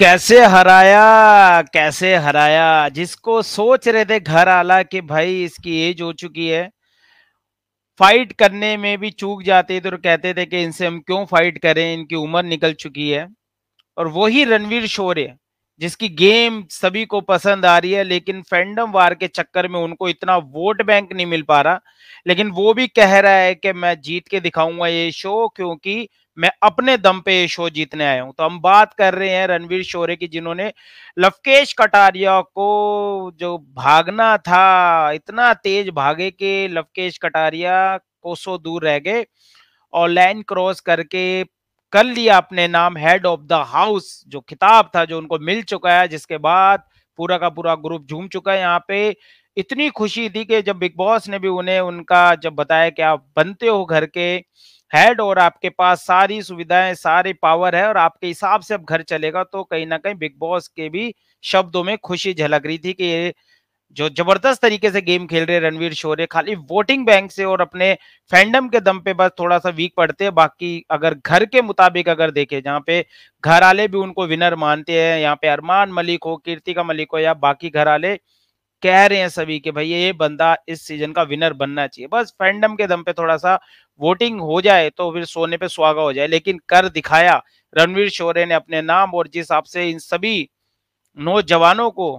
कैसे हराया कैसे हराया जिसको सोच रहे थे घर आला कि भाई इसकी एज हो चुकी है फाइट करने में भी चूक जाते थे और कहते थे कि इनसे हम क्यों फाइट करें इनकी उम्र निकल चुकी है और वही रणवीर शौर्य जिसकी गेम सभी को पसंद आ रही है लेकिन फैंडम वार के चक्कर में उनको इतना वोट बैंक नहीं मिल पा रहा लेकिन वो भी कह रहा है कि मैं जीत के दिखाऊंगा ये शो क्योंकि मैं अपने दम पे ये शो जीतने आया हूं तो हम बात कर रहे हैं रणवीर शोरे की जिन्होंने लवकेश कटारिया को जो भागना था इतना तेज भागे कि लवकेश कटारिया कोसों दूर रह गए और लाइन क्रॉस करके कर लिया अपने नाम हेड ऑफ द हाउस जो खिताब था जो उनको मिल चुका है जिसके बाद पूरा का पूरा ग्रुप झूम चुका है यहाँ पे इतनी खुशी थी कि जब बिग बॉस ने भी उन्हें उनका जब बताया कि आप बनते हो घर के हेड और आपके पास सारी सुविधाएं सारी पावर है और आपके हिसाब से अब घर चलेगा तो कहीं ना कहीं बिग बॉस के भी शब्दों में खुशी झलक रही थी कि ये जो जबरदस्त तरीके से गेम खेल रहे रणवीर शोरे खाली वोटिंग बैंक से और अपने फैंडम के दम पे बस थोड़ा सा वीक पड़ते हैं बाकी अगर घर के मुताबिक अगर देखे जहाँ पे घर वाले भी उनको विनर मानते हैं यहाँ पे अरमान मलिक हो कीर्तिका मलिक हो या बाकी घर वाले कह रहे हैं सभी के भैया ये बंदा इस सीजन का विनर बनना चाहिए बस फैंडम के दम पे थोड़ा सा वोटिंग हो जाए तो फिर सोने पे सुहागा हो जाए लेकिन कर दिखाया रणवीर शोरे ने अपने नाम और जिस हिसाब से इन सभी नौजवानों को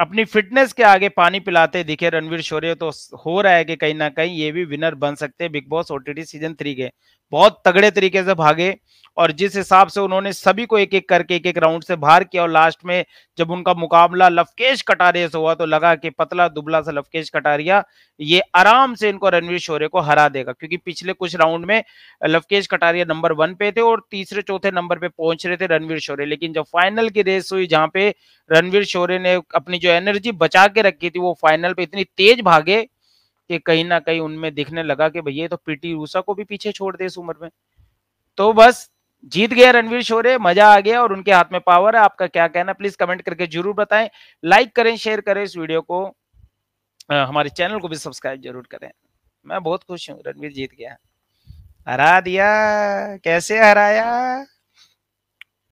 अपनी फिटनेस के आगे पानी पिलाते दिखे रणवीर शौर्य तो हो रहा है कि कहीं ना कहीं ये भी विनर बन सकते हैं Bigg Boss OTT season three के बहुत तगड़े तरीके से भागे और जिस हिसाब से उन्होंने सभी को एक एक करके एक एक राउंड से बाहर किया और लास्ट में जब उनका मुकाबला लफकेश कटारिया से हुआ तो लगा कि पतला दुबला सा लफकेश कटारिया ये आराम से इनको रणवीर शोरे को हरा देगा क्योंकि पिछले कुछ राउंड में लफकेश कटारिया नंबर वन पे थे और तीसरे चौथे नंबर पे पहुंच रहे थे रणवीर शोरे लेकिन जब फाइनल की रेस हुई जहां पे रणवीर शोरे ने अपनी जो एनर्जी बचा के रखी थी वो फाइनल पे इतनी तेज भागे कि कहीं ना कहीं उनमें दिखने लगा कि भैया तो पीटी ऊषा को भी पीछे छोड़ दे इस उम्र में तो बस जीत गया रणवीर शोरे मजा आ गया और उनके हाथ में पावर है आपका क्या कहना प्लीज कमेंट करके जरूर बताएं लाइक करें शेयर करें इस वीडियो को आ, हमारे चैनल को भी सब्सक्राइब जरूर करें मैं बहुत खुश हूँ रणवीर जीत गया हरा दिया कैसे हराया